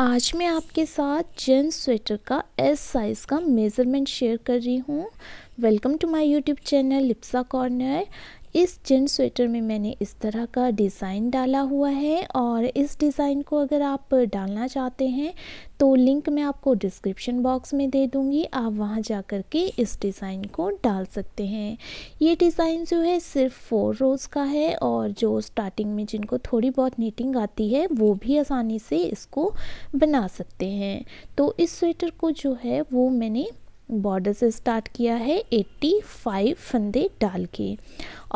आज मैं आपके साथ जेंट्स स्वेटर का एस साइज़ का मेज़रमेंट शेयर कर रही हूँ welcome to my YouTube channel Lipsa corner इस जेंट स्वेटर में मैंने इस तरह का डिज़ाइन डाला हुआ है और इस डिज़ाइन को अगर आप डालना चाहते हैं तो लिंक मैं आपको डिस्क्रिप्शन बॉक्स में दे दूँगी आप वहाँ जा कर के इस डिज़ाइन को डाल सकते हैं ये डिज़ाइन जो है सिर्फ फोर रोज़ का है और जो स्टार्टिंग में जिनको थोड़ी बहुत नीटिंग आती है वो भी आसानी से इसको बना सकते हैं तो इस स्वेटर को जो है वो मैंने बॉर्डर से स्टार्ट किया है 85 फंदे डाल के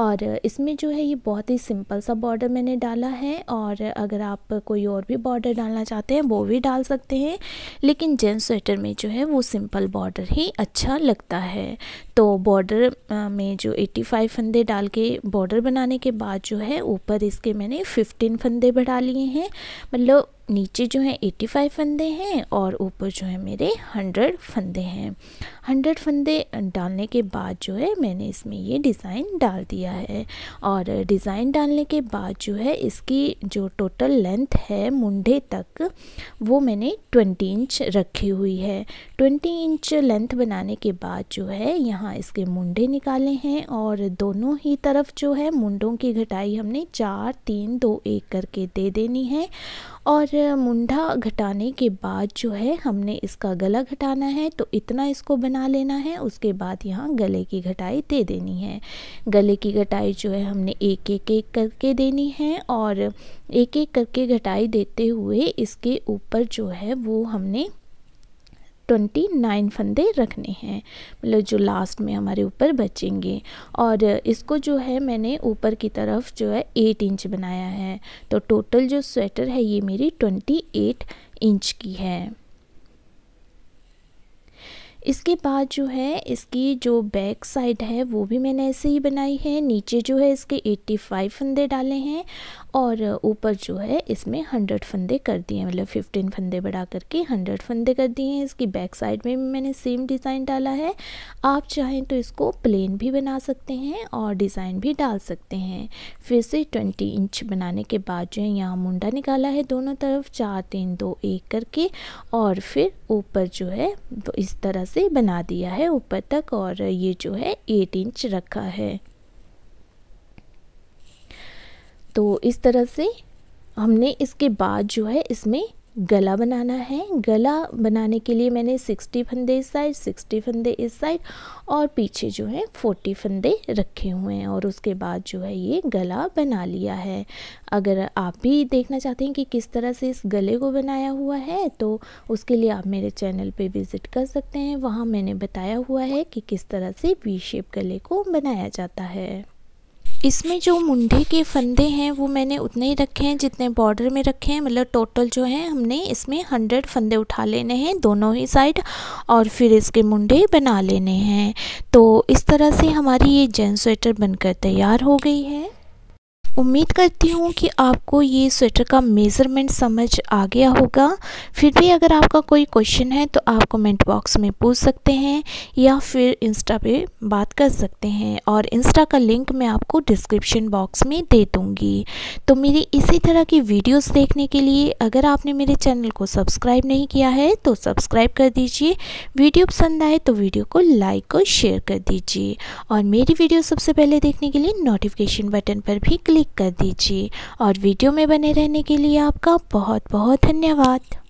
और इसमें जो है ये बहुत ही सिंपल सा बॉर्डर मैंने डाला है और अगर आप कोई और भी बॉर्डर डालना चाहते हैं वो भी डाल सकते हैं लेकिन जेंट्स स्वेटर में जो है वो सिंपल बॉर्डर ही अच्छा लगता है तो बॉर्डर में जो 85 फंदे डाल के बॉर्डर बनाने के बाद जो है ऊपर इसके मैंने 15 फंदे बढ़ा लिए हैं मतलब नीचे जो है 85 फंदे हैं और ऊपर जो है मेरे 100 फंदे हैं 100 फंदे डालने के बाद जो है मैंने इसमें ये डिज़ाइन डाल दिया है और डिज़ाइन डालने के बाद जो है इसकी जो टोटल लेंथ है मुंडे तक वो मैंने 20 इंच रखी हुई है 20 इंच लेंथ बनाने के बाद जो है यहाँ इसके मुंडे निकाले हैं और दोनों ही तरफ जो है मुंडों की घटाई हमने चार तीन दो एक करके दे देनी है और मुंडा घटाने के बाद जो है हमने इसका गला घटाना है तो इतना इसको बना लेना है उसके बाद यहाँ गले की घटाई दे देनी है गले की घटाई जो है हमने एक एक एक करके देनी है और एक एक करके घटाई देते हुए इसके ऊपर जो है वो हमने ट्वेंटी नाइन फंदे रखने हैं मतलब जो लास्ट में हमारे ऊपर बचेंगे और इसको जो है मैंने ऊपर की तरफ जो है एट इंच बनाया है तो टोटल जो स्वेटर है ये मेरी ट्वेंटी एट इंच की है इसके बाद जो है इसकी जो बैक साइड है वो भी मैंने ऐसे ही बनाई है नीचे जो है इसके 85 फंदे डाले हैं और ऊपर जो है इसमें 100 फंदे कर दिए हैं मतलब 15 फंदे बढ़ा करके 100 फंदे कर दिए हैं इसकी बैक साइड में भी मैंने सेम डिज़ाइन डाला है आप चाहें तो इसको प्लेन भी बना सकते हैं और डिज़ाइन भी डाल सकते हैं फिर से ट्वेंटी इंच बनाने के बाद जो है यहाँ मुंडा निकाला है दोनों तरफ चार तीन दो एक करके और फिर ऊपर जो है तो इस तरह से बना दिया है ऊपर तक और ये जो है एट इंच रखा है तो इस तरह से हमने इसके बाद जो है इसमें गला बनाना है गला बनाने के लिए मैंने 60 फंदे इस साइड 60 फंदे इस साइड और पीछे जो है 40 फंदे रखे हुए हैं और उसके बाद जो है ये गला बना लिया है अगर आप भी देखना चाहते हैं कि किस तरह से इस गले को बनाया हुआ है तो उसके लिए आप मेरे चैनल पे विज़िट कर सकते हैं वहाँ मैंने बताया हुआ है कि किस तरह से वी शेप गले को बनाया जाता है इसमें जो मुंडे के फंदे हैं वो मैंने उतने ही रखे हैं जितने बॉर्डर में रखे हैं मतलब टोटल जो है हमने इसमें हंड्रेड फंदे उठा लेने हैं दोनों ही साइड और फिर इसके मुंडे बना लेने हैं तो इस तरह से हमारी ये जेंट्स स्वेटर बनकर तैयार हो गई है उम्मीद करती हूँ कि आपको ये स्वेटर का मेज़रमेंट समझ आ गया होगा फिर भी अगर आपका कोई क्वेश्चन है तो आप कमेंट बॉक्स में पूछ सकते हैं या फिर इंस्टा पे बात कर सकते हैं और इंस्टा का लिंक मैं आपको डिस्क्रिप्शन बॉक्स में दे दूँगी तो मेरी इसी तरह की वीडियोस देखने के लिए अगर आपने मेरे चैनल को सब्सक्राइब नहीं किया है तो सब्सक्राइब कर दीजिए वीडियो पसंद आए तो वीडियो को लाइक और शेयर कर दीजिए और मेरी वीडियो सबसे पहले देखने के लिए नोटिफिकेशन बटन पर भी क्लिक क्लिक कर दीजिए और वीडियो में बने रहने के लिए आपका बहुत बहुत धन्यवाद